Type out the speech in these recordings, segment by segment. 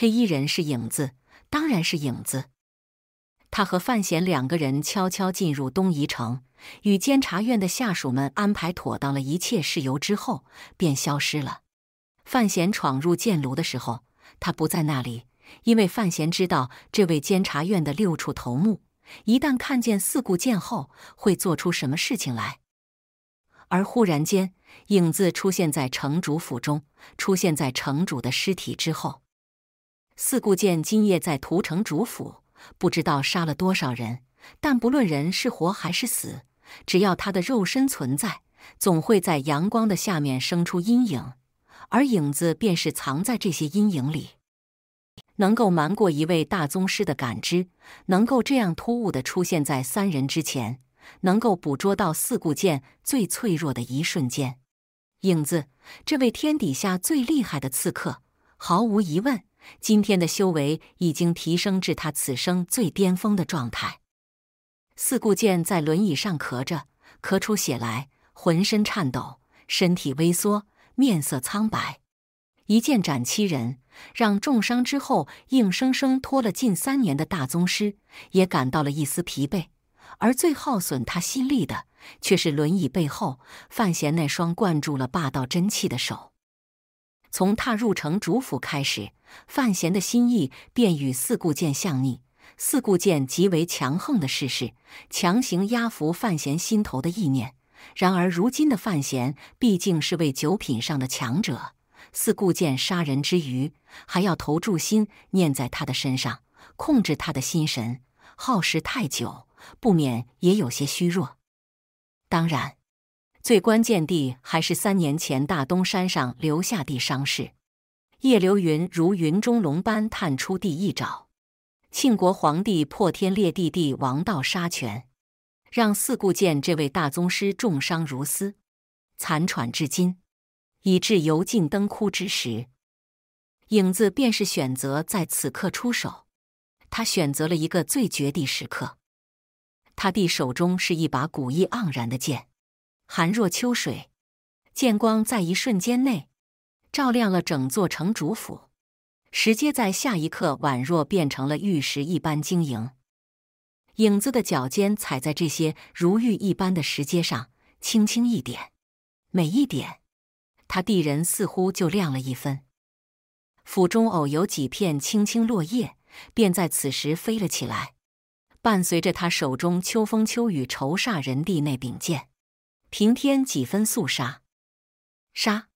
黑衣人是影子，当然是影子。他和范闲两个人悄悄进入东夷城，与监察院的下属们安排妥当了一切事由之后，便消失了。范闲闯入剑炉的时候，他不在那里，因为范闲知道这位监察院的六处头目，一旦看见四顾剑后，会做出什么事情来。而忽然间，影子出现在城主府中，出现在城主的尸体之后。四顾剑今夜在屠城主府，不知道杀了多少人。但不论人是活还是死，只要他的肉身存在，总会在阳光的下面生出阴影，而影子便是藏在这些阴影里，能够瞒过一位大宗师的感知，能够这样突兀的出现在三人之前，能够捕捉到四顾剑最脆弱的一瞬间。影子，这位天底下最厉害的刺客，毫无疑问。今天的修为已经提升至他此生最巅峰的状态。四顾剑在轮椅上咳着，咳出血来，浑身颤抖，身体微缩，面色苍白。一剑斩七人，让重伤之后硬生生拖了近三年的大宗师也感到了一丝疲惫。而最耗损他心力的，却是轮椅背后范闲那双灌注了霸道真气的手。从踏入城主府开始，范闲的心意便与四顾剑相逆。四顾剑极为强横的事事，强行压服范闲心头的意念。然而，如今的范闲毕竟是位九品上的强者，四顾剑杀人之余，还要投注心念在他的身上，控制他的心神，耗时太久，不免也有些虚弱。当然。最关键的还是三年前大东山上留下地伤势。叶流云如云中龙般探出地一爪，庆国皇帝破天裂地地王道杀拳，让四顾剑这位大宗师重伤如斯，残喘至今，以至油尽灯枯之时，影子便是选择在此刻出手。他选择了一个最绝地时刻。他的手中是一把古意盎然的剑。寒若秋水，剑光在一瞬间内照亮了整座城主府。石阶在下一刻宛若变成了玉石一般晶莹。影子的脚尖踩在这些如玉一般的石阶上，轻轻一点，每一点，他地人似乎就亮了一分。府中偶有几片青青落叶，便在此时飞了起来，伴随着他手中秋风秋雨愁煞人地那柄剑。平添几分肃杀。杀，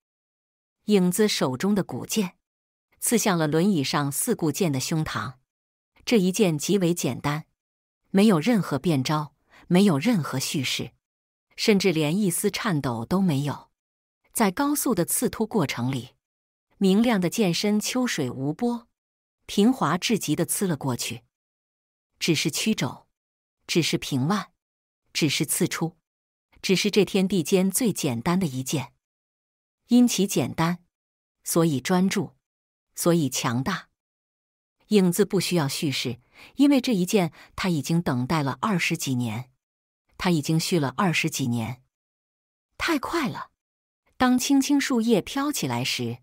影子手中的古剑，刺向了轮椅上四顾剑的胸膛。这一剑极为简单，没有任何变招，没有任何蓄势，甚至连一丝颤抖都没有。在高速的刺突过程里，明亮的剑身秋水无波，平滑至极的刺了过去。只是屈肘，只是平腕，只是刺出。只是这天地间最简单的一件，因其简单，所以专注，所以强大。影子不需要叙事，因为这一件他已经等待了二十几年，他已经蓄了二十几年，太快了。当青青树叶飘起来时，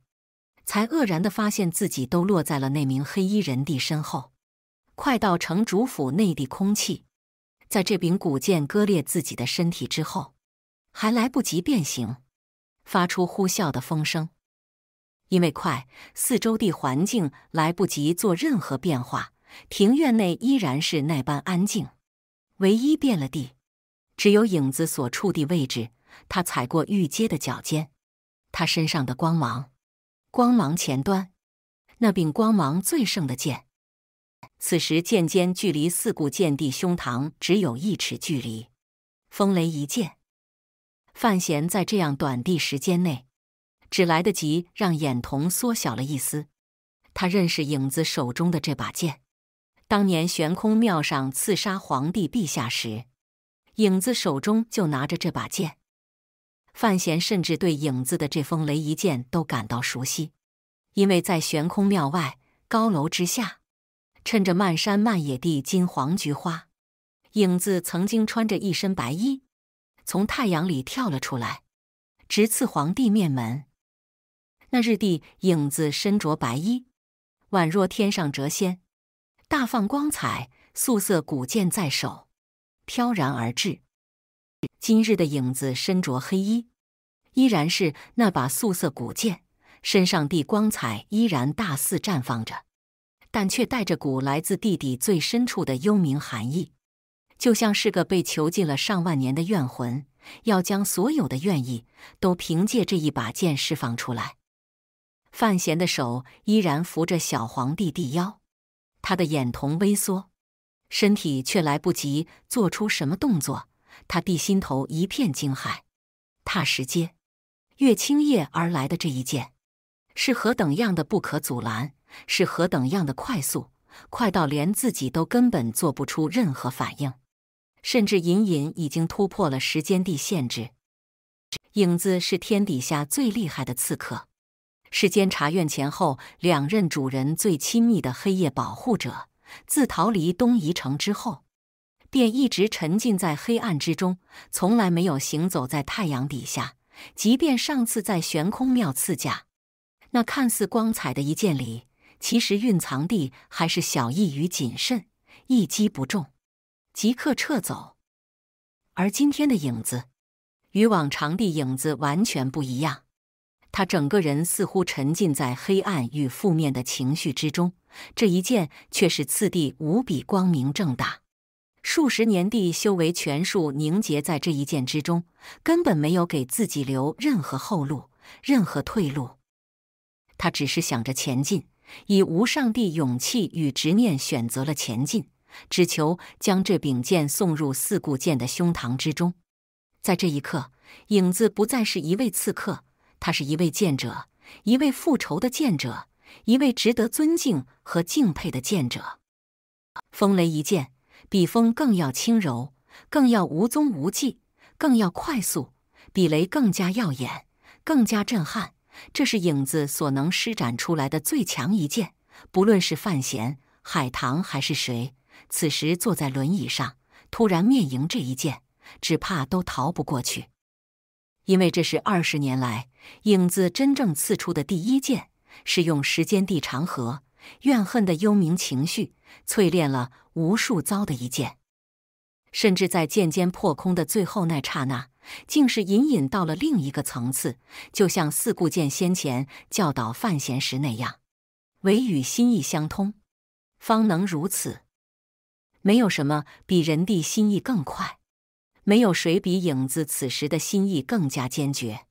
才愕然的发现自己都落在了那名黑衣人的身后，快到城主府内地空气。在这柄古剑割裂自己的身体之后，还来不及变形，发出呼啸的风声。因为快，四周的环境来不及做任何变化，庭院内依然是那般安静。唯一变了地，只有影子所处地位置。他踩过玉阶的脚尖，他身上的光芒，光芒前端，那柄光芒最盛的剑。此时，剑尖距离四顾剑帝胸膛只有一尺距离。风雷一剑，范闲在这样短的时间内，只来得及让眼瞳缩小了一丝。他认识影子手中的这把剑，当年悬空庙上刺杀皇帝陛下时，影子手中就拿着这把剑。范闲甚至对影子的这封雷一剑都感到熟悉，因为在悬空庙外高楼之下。趁着漫山漫野地金黄菊花，影子曾经穿着一身白衣，从太阳里跳了出来，直刺皇帝面门。那日地影子身着白衣，宛若天上谪仙，大放光彩，素色古剑在手，飘然而至。今日的影子身着黑衣，依然是那把素色古剑，身上的光彩依然大肆绽放着。但却带着股来自地底最深处的幽冥寒意，就像是个被囚禁了上万年的怨魂，要将所有的怨意都凭借这一把剑释放出来。范闲的手依然扶着小皇帝地腰，他的眼瞳微缩，身体却来不及做出什么动作，他的心头一片惊骇。踏石阶，越清夜而来的这一剑，是何等样的不可阻拦！是何等样的快速，快到连自己都根本做不出任何反应，甚至隐隐已经突破了时间地限制。影子是天底下最厉害的刺客，是监察院前后两任主人最亲密的黑夜保护者。自逃离东夷城之后，便一直沉浸在黑暗之中，从来没有行走在太阳底下。即便上次在悬空庙刺驾，那看似光彩的一剑里。其实蕴藏地还是小意与谨慎，一击不中，即刻撤走。而今天的影子与往常地影子完全不一样，他整个人似乎沉浸在黑暗与负面的情绪之中。这一剑却是次第无比光明正大，数十年地修为全数凝结在这一剑之中，根本没有给自己留任何后路、任何退路。他只是想着前进。以无上帝勇气与执念，选择了前进，只求将这柄剑送入四顾剑的胸膛之中。在这一刻，影子不再是一位刺客，他是一位剑者，一位复仇的剑者，一位值得尊敬和敬佩的剑者。风雷一剑，比风更要轻柔，更要无踪无迹，更要快速；比雷更加耀眼，更加震撼。这是影子所能施展出来的最强一剑，不论是范闲、海棠还是谁，此时坐在轮椅上，突然面迎这一剑，只怕都逃不过去。因为这是二十年来影子真正刺出的第一剑，是用时间地长河怨恨的幽冥情绪淬炼了无数遭的一剑，甚至在剑尖破空的最后那刹那。竟是隐隐到了另一个层次，就像四顾剑先前教导范闲时那样，唯与心意相通，方能如此。没有什么比人的心意更快，没有谁比影子此时的心意更加坚决，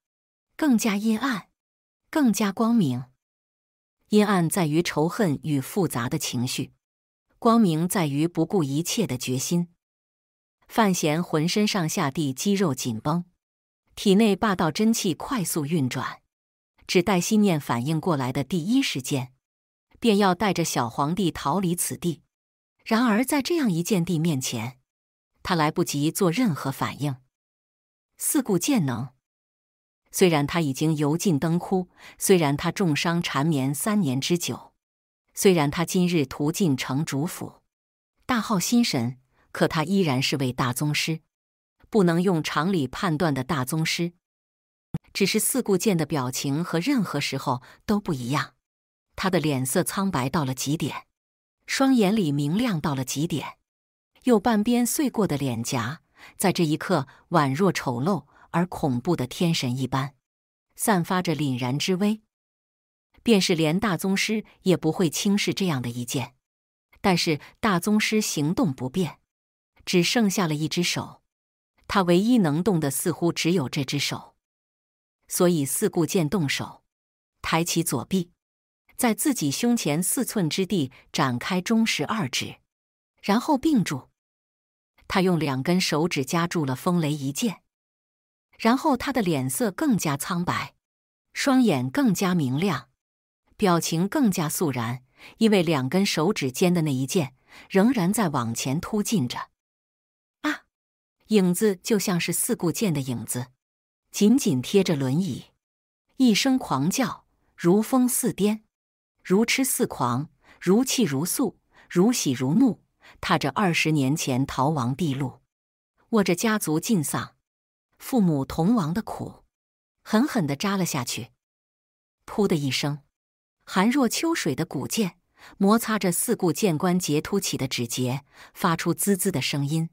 更加阴暗，更加光明。阴暗在于仇恨与复杂的情绪，光明在于不顾一切的决心。范闲浑身上下地肌肉紧绷，体内霸道真气快速运转。只待心念反应过来的第一时间，便要带着小皇帝逃离此地。然而在这样一件地面前，他来不及做任何反应。四顾剑能，虽然他已经油尽灯枯，虽然他重伤缠绵三年之久，虽然他今日途径城主府，大耗心神。可他依然是位大宗师，不能用常理判断的大宗师。只是四顾剑的表情和任何时候都不一样，他的脸色苍白到了极点，双眼里明亮到了极点，右半边碎过的脸颊在这一刻宛若丑陋而恐怖的天神一般，散发着凛然之威。便是连大宗师也不会轻视这样的一剑，但是大宗师行动不便。只剩下了一只手，他唯一能动的似乎只有这只手，所以四顾剑动手，抬起左臂，在自己胸前四寸之地展开中十二指，然后并住。他用两根手指夹住了风雷一剑，然后他的脸色更加苍白，双眼更加明亮，表情更加肃然，因为两根手指间的那一剑仍然在往前突进着。影子就像是四顾剑的影子，紧紧贴着轮椅。一声狂叫，如风似癫，如痴似狂，如泣如诉，如喜如怒，踏着二十年前逃亡地路，握着家族尽丧、父母同亡的苦，狠狠的扎了下去。噗的一声，寒若秋水的古剑摩擦着四顾剑关节凸起的指节，发出滋滋的声音。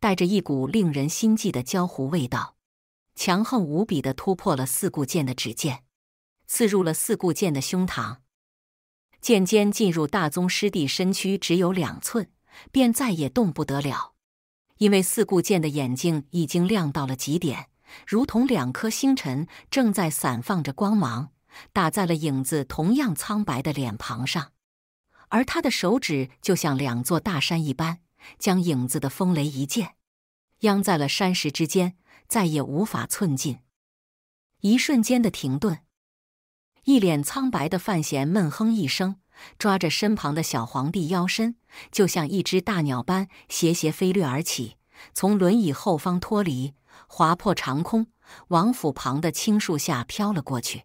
带着一股令人心悸的焦糊味道，强横无比的突破了四顾剑的指尖，刺入了四顾剑的胸膛。剑尖进入大宗师弟身躯只有两寸，便再也动不得了。因为四顾剑的眼睛已经亮到了极点，如同两颗星辰正在散放着光芒，打在了影子同样苍白的脸庞上。而他的手指就像两座大山一般。将影子的风雷一剑，殃在了山石之间，再也无法寸进。一瞬间的停顿，一脸苍白的范闲闷哼一声，抓着身旁的小皇帝腰身，就像一只大鸟般斜斜飞掠而起，从轮椅后方脱离，划破长空，往府旁的青树下飘了过去。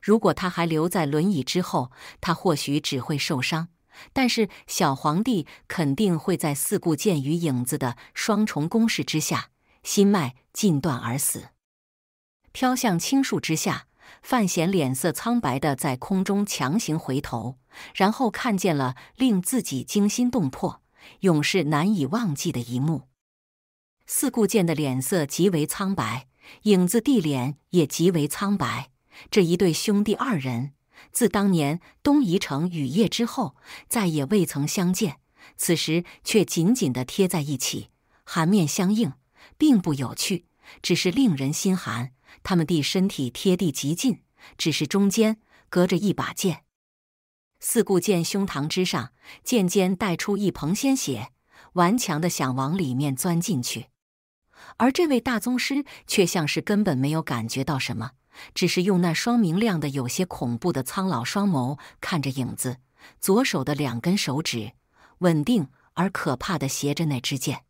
如果他还留在轮椅之后，他或许只会受伤。但是，小皇帝肯定会在四顾剑与影子的双重攻势之下，心脉尽断而死。飘向青树之下，范闲脸色苍白的在空中强行回头，然后看见了令自己惊心动魄、永世难以忘记的一幕。四顾剑的脸色极为苍白，影子地脸也极为苍白，这一对兄弟二人。自当年东夷城雨夜之后，再也未曾相见。此时却紧紧地贴在一起，含面相映，并不有趣，只是令人心寒。他们的身体贴地极近，只是中间隔着一把剑。四顾剑胸膛之上，剑尖带出一捧鲜血，顽强的想往里面钻进去，而这位大宗师却像是根本没有感觉到什么。只是用那双明亮的、有些恐怖的苍老双眸看着影子，左手的两根手指稳定而可怕的斜着那支箭。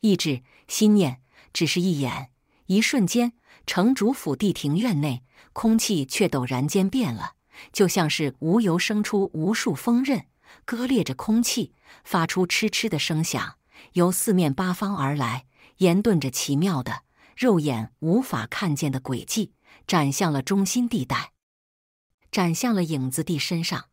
意志、心念，只是一眼，一瞬间，城主府地庭院内空气却陡然间变了，就像是无由生出无数锋刃，割裂着空气，发出嗤嗤的声响，由四面八方而来，延顿着奇妙的、肉眼无法看见的轨迹。斩向了中心地带，斩向了影子帝身上。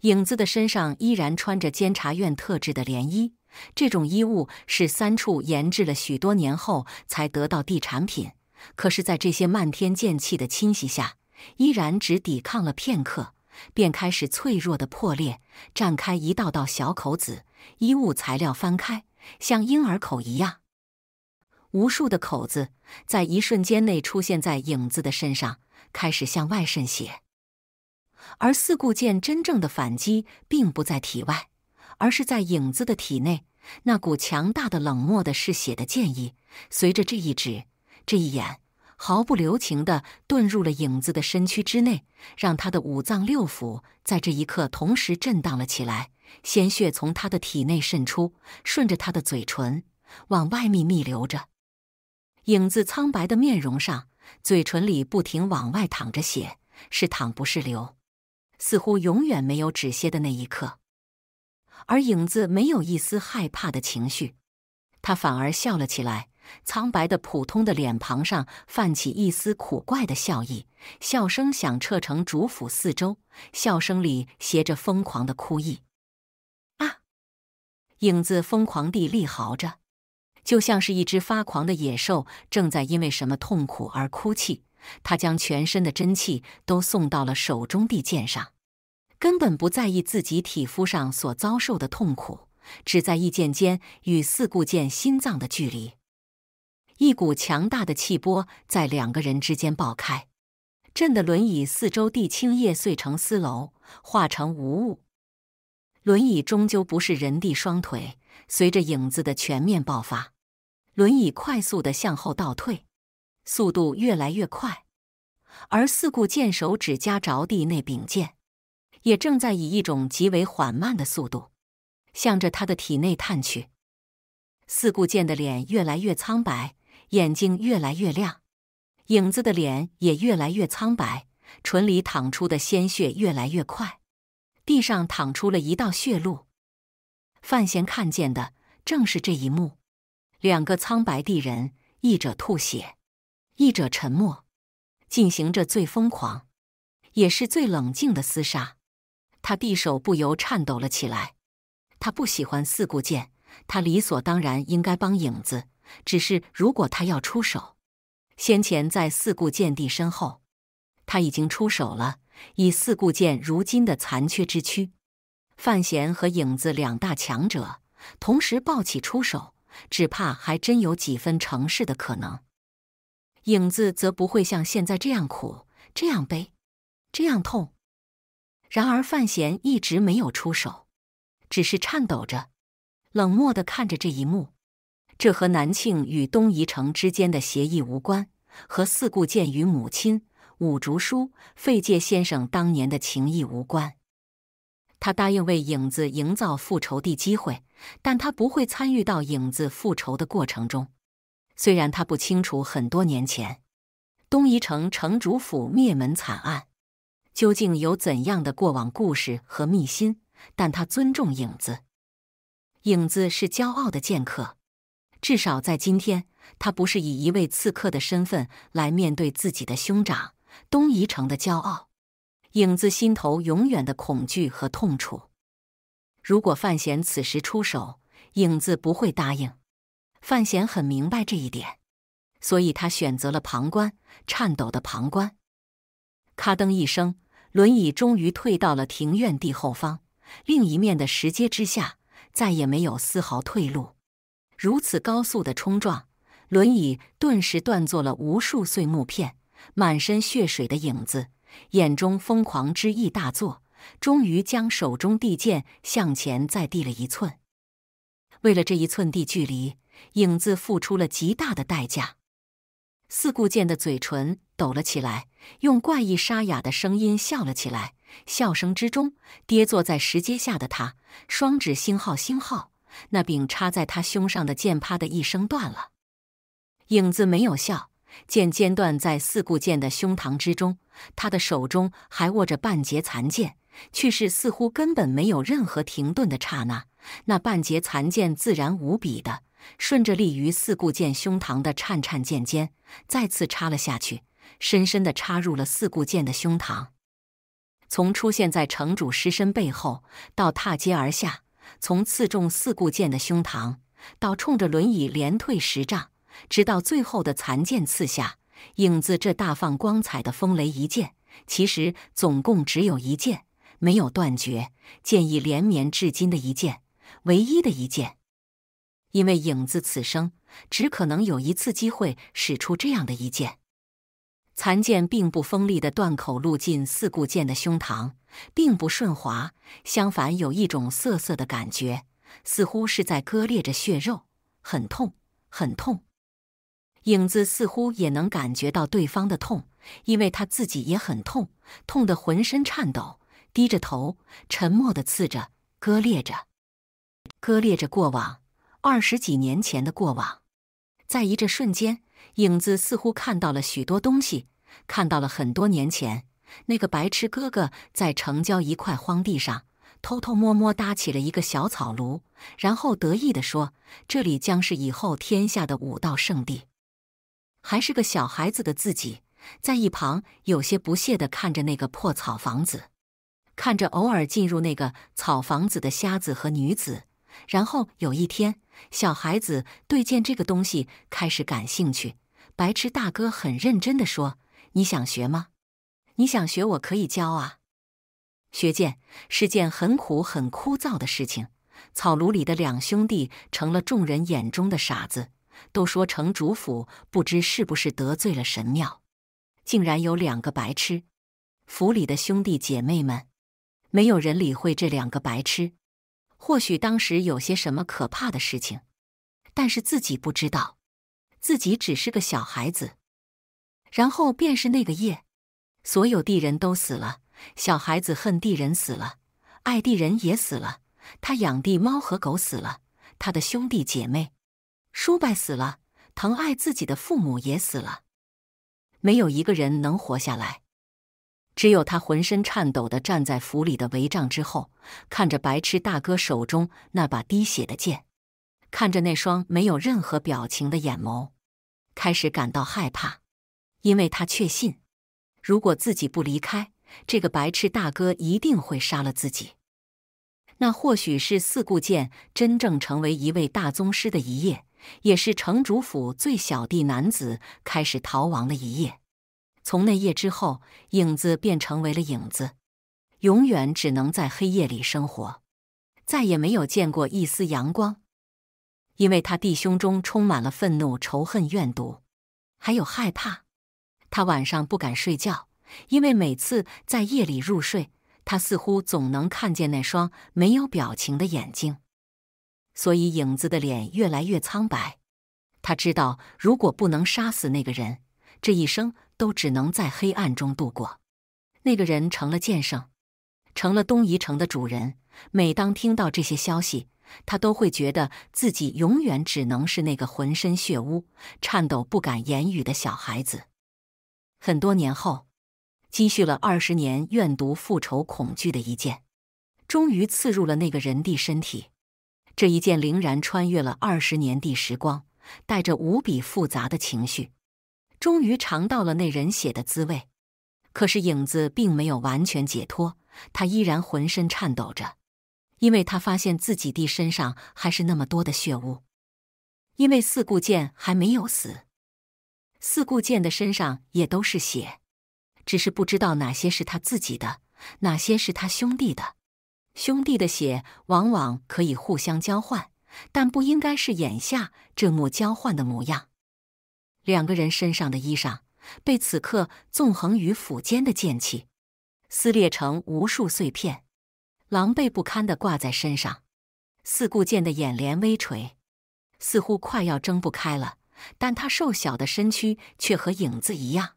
影子的身上依然穿着监察院特制的连衣，这种衣物是三处研制了许多年后才得到地产品。可是，在这些漫天剑气的侵袭下，依然只抵抗了片刻，便开始脆弱的破裂，绽开一道道小口子，衣物材料翻开，像婴儿口一样。无数的口子在一瞬间内出现在影子的身上，开始向外渗血。而四顾剑真正的反击并不在体外，而是在影子的体内。那股强大的、冷漠的、嗜血的剑意，随着这一指、这一眼，毫不留情地遁入了影子的身躯之内，让他的五脏六腑在这一刻同时震荡了起来。鲜血从他的体内渗出，顺着他的嘴唇往外面逆流着。影子苍白的面容上，嘴唇里不停往外淌着血，是淌不是流，似乎永远没有止歇的那一刻。而影子没有一丝害怕的情绪，他反而笑了起来。苍白的、普通的脸庞上泛起一丝古怪的笑意，笑声响彻成主府四周，笑声里携着疯狂的哭意。啊！影子疯狂地厉嚎着。就像是一只发狂的野兽，正在因为什么痛苦而哭泣。他将全身的真气都送到了手中地剑上，根本不在意自己体肤上所遭受的痛苦，只在意剑尖与四顾剑心脏的距离。一股强大的气波在两个人之间爆开，震得轮椅四周地青叶碎成丝楼，化成无物。轮椅终究不是人的双腿，随着影子的全面爆发。轮椅快速的向后倒退，速度越来越快，而四顾剑手指夹着地那柄剑，也正在以一种极为缓慢的速度，向着他的体内探去。四顾剑的脸越来越苍白，眼睛越来越亮，影子的脸也越来越苍白，唇里淌出的鲜血越来越快，地上淌出了一道血路。范闲看见的正是这一幕。两个苍白地人，一者吐血，一者沉默，进行着最疯狂，也是最冷静的厮杀。他匕首不由颤抖了起来。他不喜欢四顾剑，他理所当然应该帮影子。只是如果他要出手，先前在四顾剑帝身后，他已经出手了。以四顾剑如今的残缺之躯，范闲和影子两大强者同时抱起出手。只怕还真有几分成事的可能。影子则不会像现在这样苦，这样悲，这样痛。然而范闲一直没有出手，只是颤抖着，冷漠地看着这一幕。这和南庆与东夷城之间的协议无关，和四顾剑与母亲五竹叔、费介先生当年的情谊无关。他答应为影子营造复仇的机会，但他不会参与到影子复仇的过程中。虽然他不清楚很多年前东夷城城主府灭门惨案究竟有怎样的过往故事和秘辛，但他尊重影子。影子是骄傲的剑客，至少在今天，他不是以一位刺客的身份来面对自己的兄长——东夷城的骄傲。影子心头永远的恐惧和痛楚。如果范闲此时出手，影子不会答应。范闲很明白这一点，所以他选择了旁观，颤抖的旁观。咔噔一声，轮椅终于退到了庭院地后方，另一面的石阶之下，再也没有丝毫退路。如此高速的冲撞，轮椅顿时断作了无数碎木片，满身血水的影子。眼中疯狂之意大作，终于将手中地剑向前再递了一寸。为了这一寸地距离，影子付出了极大的代价。四顾剑的嘴唇抖了起来，用怪异沙哑的声音笑了起来。笑声之中，跌坐在石阶下的他，双指星号星号，那柄插在他胸上的剑“啪”的一声断了。影子没有笑。剑尖断在四顾剑的胸膛之中，他的手中还握着半截残剑，却是似乎根本没有任何停顿的刹那，那半截残剑自然无比的顺着立于四顾剑胸膛的颤颤剑尖，再次插了下去，深深的插入了四顾剑的胸膛。从出现在城主尸身背后，到踏阶而下，从刺中四顾剑的胸膛，到冲着轮椅连退十丈。直到最后的残剑刺下，影子这大放光彩的风雷一剑，其实总共只有一剑，没有断绝，剑意连绵至今的一剑，唯一的一剑。因为影子此生只可能有一次机会使出这样的一剑。残剑并不锋利的断口入进四顾剑的胸膛，并不顺滑，相反有一种涩涩的感觉，似乎是在割裂着血肉，很痛，很痛。影子似乎也能感觉到对方的痛，因为他自己也很痛，痛得浑身颤抖，低着头，沉默地刺着，割裂着，割裂着过往。二十几年前的过往，在一这瞬间，影子似乎看到了许多东西，看到了很多年前那个白痴哥哥在城郊一块荒地上偷偷摸摸搭起了一个小草庐，然后得意地说：“这里将是以后天下的武道圣地。”还是个小孩子的自己，在一旁有些不屑地看着那个破草房子，看着偶尔进入那个草房子的瞎子和女子。然后有一天，小孩子对见这个东西开始感兴趣。白痴大哥很认真地说：“你想学吗？你想学，我可以教啊。”学剑是件很苦很枯燥的事情。草庐里的两兄弟成了众人眼中的傻子。都说城主府不知是不是得罪了神庙，竟然有两个白痴。府里的兄弟姐妹们，没有人理会这两个白痴。或许当时有些什么可怕的事情，但是自己不知道，自己只是个小孩子。然后便是那个夜，所有地人都死了，小孩子恨地人死了，爱地人也死了，他养地猫和狗死了，他的兄弟姐妹。叔伯死了，疼爱自己的父母也死了，没有一个人能活下来。只有他浑身颤抖的站在府里的帷帐之后，看着白痴大哥手中那把滴血的剑，看着那双没有任何表情的眼眸，开始感到害怕，因为他确信，如果自己不离开，这个白痴大哥一定会杀了自己。那或许是四顾剑真正成为一位大宗师的一夜。也是城主府最小的男子开始逃亡的夜，从那夜之后，影子便成为了影子，永远只能在黑夜里生活，再也没有见过一丝阳光。因为他弟兄中充满了愤怒、仇恨、怨毒，还有害怕。他晚上不敢睡觉，因为每次在夜里入睡，他似乎总能看见那双没有表情的眼睛。所以，影子的脸越来越苍白。他知道，如果不能杀死那个人，这一生都只能在黑暗中度过。那个人成了剑圣，成了东夷城的主人。每当听到这些消息，他都会觉得自己永远只能是那个浑身血污、颤抖不敢言语的小孩子。很多年后，积蓄了二十年怨毒、复仇、恐惧的一剑，终于刺入了那个人的身体。这一剑凌然穿越了二十年地时光，带着无比复杂的情绪，终于尝到了那人血的滋味。可是影子并没有完全解脱，他依然浑身颤抖着，因为他发现自己的身上还是那么多的血污。因为四顾剑还没有死，四顾剑的身上也都是血，只是不知道哪些是他自己的，哪些是他兄弟的。兄弟的血往往可以互相交换，但不应该是眼下这幕交换的模样。两个人身上的衣裳被此刻纵横于腹间的剑气撕裂成无数碎片，狼狈不堪的挂在身上。四顾剑的眼帘微垂，似乎快要睁不开了，但他瘦小的身躯却和影子一样，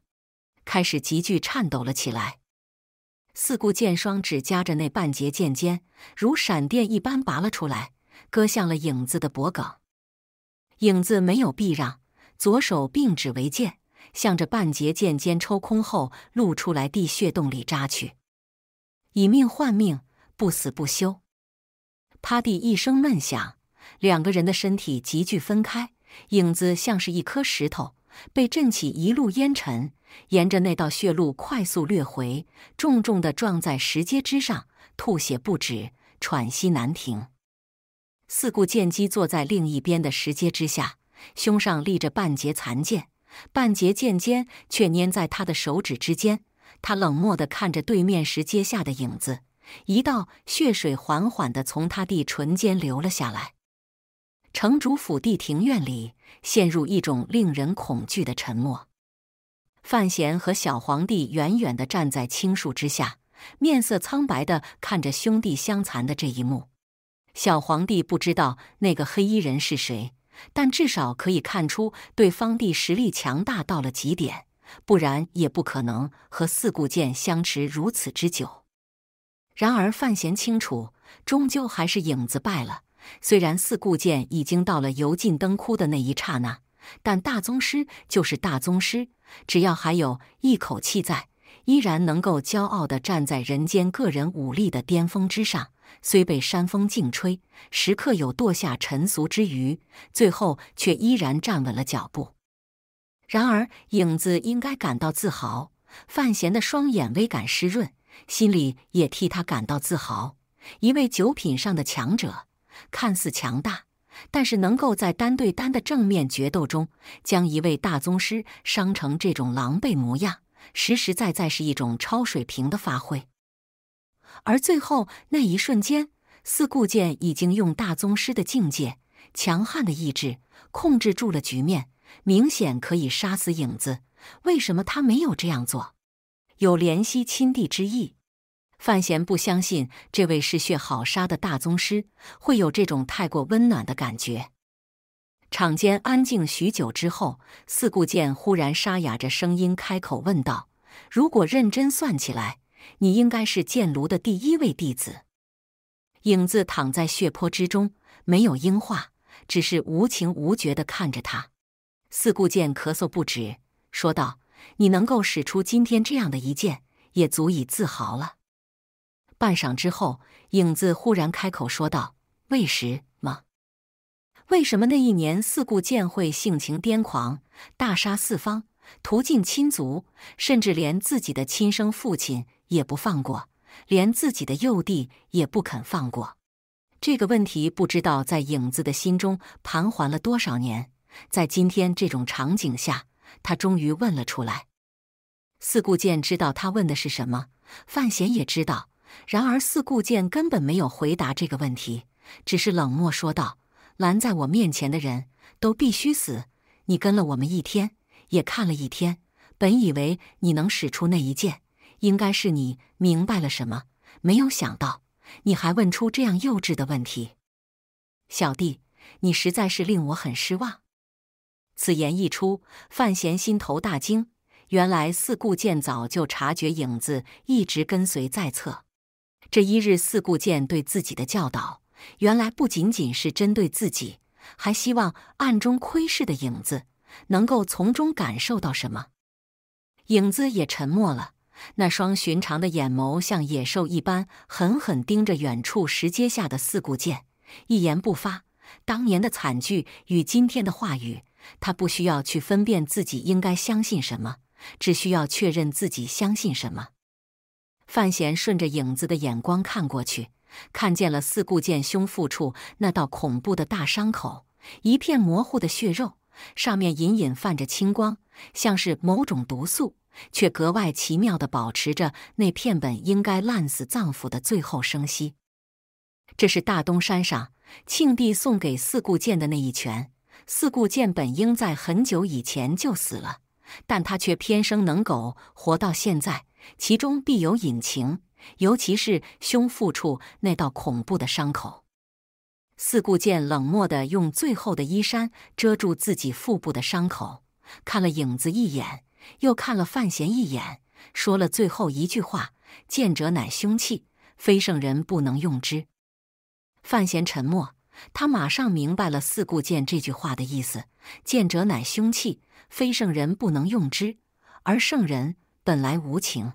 开始急剧颤抖了起来。四顾剑双指夹着那半截剑尖，如闪电一般拔了出来，割向了影子的脖颈。影子没有避让，左手并指为剑，向着半截剑尖抽空后露出来地穴洞里扎去，以命换命，不死不休。啪地一声闷响，两个人的身体急剧分开，影子像是一颗石头。被震起，一路烟尘，沿着那道血路快速掠回，重重的撞在石阶之上，吐血不止，喘息难停。四顾剑姬坐在另一边的石阶之下，胸上立着半截残剑，半截剑尖却粘在他的手指之间。他冷漠的看着对面石阶下的影子，一道血水缓缓的从他地唇间流了下来。城主府地庭院里陷入一种令人恐惧的沉默。范闲和小皇帝远远地站在青树之下，面色苍白地看着兄弟相残的这一幕。小皇帝不知道那个黑衣人是谁，但至少可以看出对方帝实力强大到了极点，不然也不可能和四顾剑相持如此之久。然而范闲清楚，终究还是影子败了。虽然四顾剑已经到了油尽灯枯的那一刹那，但大宗师就是大宗师，只要还有一口气在，依然能够骄傲地站在人间个人武力的巅峰之上。虽被山风劲吹，时刻有堕下尘俗之余，最后却依然站稳了脚步。然而影子应该感到自豪，范闲的双眼微感湿润，心里也替他感到自豪。一位九品上的强者。看似强大，但是能够在单对单的正面决斗中，将一位大宗师伤成这种狼狈模样，实实在在是一种超水平的发挥。而最后那一瞬间，四顾剑已经用大宗师的境界、强悍的意志控制住了局面，明显可以杀死影子。为什么他没有这样做？有怜惜亲弟之意。范闲不相信这位嗜血好杀的大宗师会有这种太过温暖的感觉。场间安静许久之后，四顾剑忽然沙哑着声音开口问道：“如果认真算起来，你应该是剑炉的第一位弟子。”影子躺在血泊之中，没有应话，只是无情无觉的看着他。四顾剑咳嗽不止，说道：“你能够使出今天这样的一剑，也足以自豪了。”半晌之后，影子忽然开口说道：“为什吗？为什么那一年四顾剑会性情癫狂，大杀四方，屠尽亲族，甚至连自己的亲生父亲也不放过，连自己的幼弟也不肯放过？”这个问题不知道在影子的心中盘桓了多少年，在今天这种场景下，他终于问了出来。四顾剑知道他问的是什么，范闲也知道。然而，四顾剑根本没有回答这个问题，只是冷漠说道：“拦在我面前的人都必须死。你跟了我们一天，也看了一天，本以为你能使出那一剑，应该是你明白了什么。没有想到，你还问出这样幼稚的问题。小弟，你实在是令我很失望。”此言一出，范闲心头大惊，原来四顾剑早就察觉影子一直跟随在侧。这一日，四顾剑对自己的教导，原来不仅仅是针对自己，还希望暗中窥视的影子能够从中感受到什么。影子也沉默了，那双寻常的眼眸像野兽一般，狠狠盯着远处石阶下的四顾剑，一言不发。当年的惨剧与今天的话语，他不需要去分辨自己应该相信什么，只需要确认自己相信什么。范闲顺着影子的眼光看过去，看见了四顾剑胸腹处那道恐怖的大伤口，一片模糊的血肉，上面隐隐泛着青光，像是某种毒素，却格外奇妙地保持着那片本应该烂死脏腑的最后生息。这是大东山上庆帝送给四顾剑的那一拳，四顾剑本应在很久以前就死了，但他却偏生能够活到现在。其中必有隐情，尤其是胸腹处那道恐怖的伤口。四顾剑冷漠地用最后的衣衫遮住自己腹部的伤口，看了影子一眼，又看了范闲一眼，说了最后一句话：“剑者乃凶器，非圣人不能用之。”范闲沉默，他马上明白了四顾剑这句话的意思：“剑者乃凶器，非圣人不能用之，而圣人。”本来无情。